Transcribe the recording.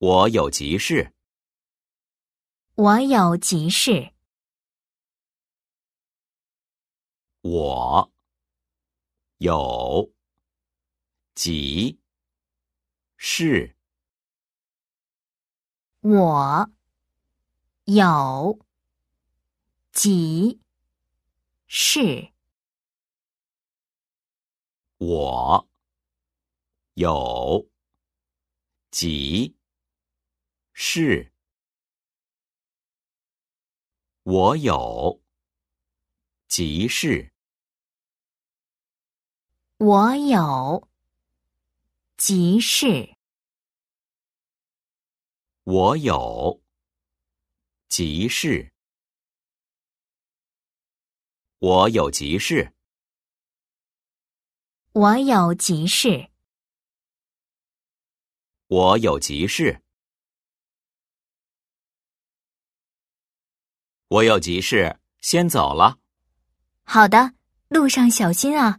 我有急事。我有急事。我有急事。我有急事。我有急。是，我有急事。我有急事。我有急事。我有急事。我有急事。我有急事。我有急事，先走了。好的，路上小心啊。